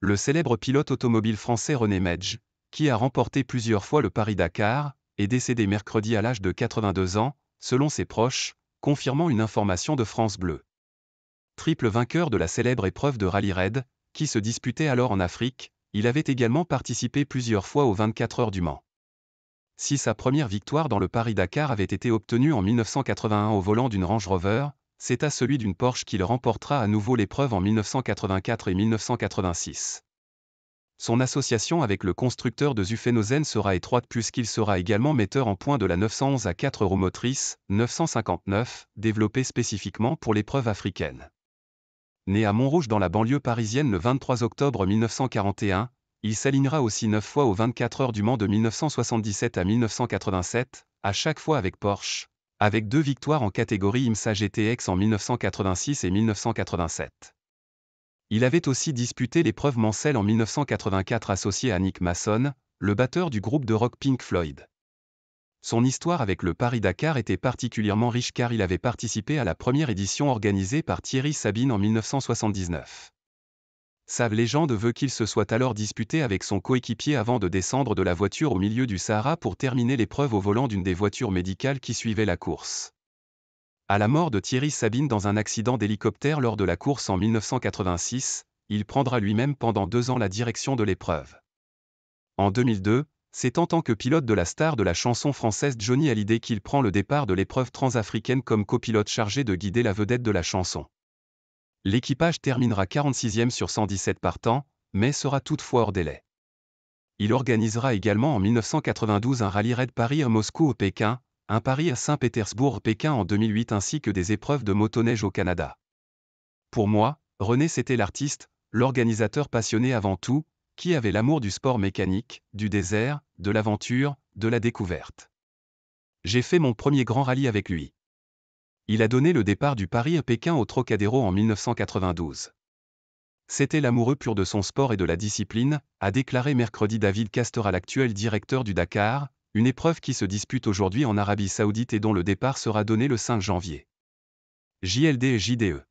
le célèbre pilote automobile français René Medj, qui a remporté plusieurs fois le Paris-Dakar, est décédé mercredi à l'âge de 82 ans, selon ses proches, confirmant une information de France Bleu. Triple vainqueur de la célèbre épreuve de rallye raid, qui se disputait alors en Afrique, il avait également participé plusieurs fois aux 24 heures du Mans. Si sa première victoire dans le Paris-Dakar avait été obtenue en 1981 au volant d'une Range Rover, c'est à celui d'une Porsche qu'il remportera à nouveau l'épreuve en 1984 et 1986. Son association avec le constructeur de Zuffenhausen sera étroite puisqu'il sera également metteur en point de la 911 à 4 roues 959, développée spécifiquement pour l'épreuve africaine. Né à Montrouge dans la banlieue parisienne le 23 octobre 1941, il s'alignera aussi neuf fois aux 24 heures du Mans de 1977 à 1987, à chaque fois avec Porsche, avec deux victoires en catégorie IMSA GTX en 1986 et 1987. Il avait aussi disputé l'épreuve Mansell en 1984 associé à Nick Mason, le batteur du groupe de rock Pink Floyd. Son histoire avec le Paris-Dakar était particulièrement riche car il avait participé à la première édition organisée par Thierry Sabine en 1979. Save Légende veut qu'il se soit alors disputé avec son coéquipier avant de descendre de la voiture au milieu du Sahara pour terminer l'épreuve au volant d'une des voitures médicales qui suivait la course. À la mort de Thierry Sabine dans un accident d'hélicoptère lors de la course en 1986, il prendra lui-même pendant deux ans la direction de l'épreuve. En 2002, c'est en tant que pilote de la star de la chanson française Johnny Hallyday qu'il prend le départ de l'épreuve transafricaine comme copilote chargé de guider la vedette de la chanson. L'équipage terminera 46e sur 117 partants, mais sera toutefois hors délai. Il organisera également en 1992 un rallye Red Paris à Moscou au Pékin, un Paris à Saint-Pétersbourg Pékin en 2008 ainsi que des épreuves de motoneige au Canada. Pour moi, René c'était l'artiste, l'organisateur passionné avant tout, qui avait l'amour du sport mécanique, du désert, de l'aventure, de la découverte. J'ai fait mon premier grand rallye avec lui il a donné le départ du Paris à Pékin au Trocadéro en 1992. C'était l'amoureux pur de son sport et de la discipline, a déclaré mercredi David Castoral, l'actuel directeur du Dakar, une épreuve qui se dispute aujourd'hui en Arabie saoudite et dont le départ sera donné le 5 janvier. JLD et JDE.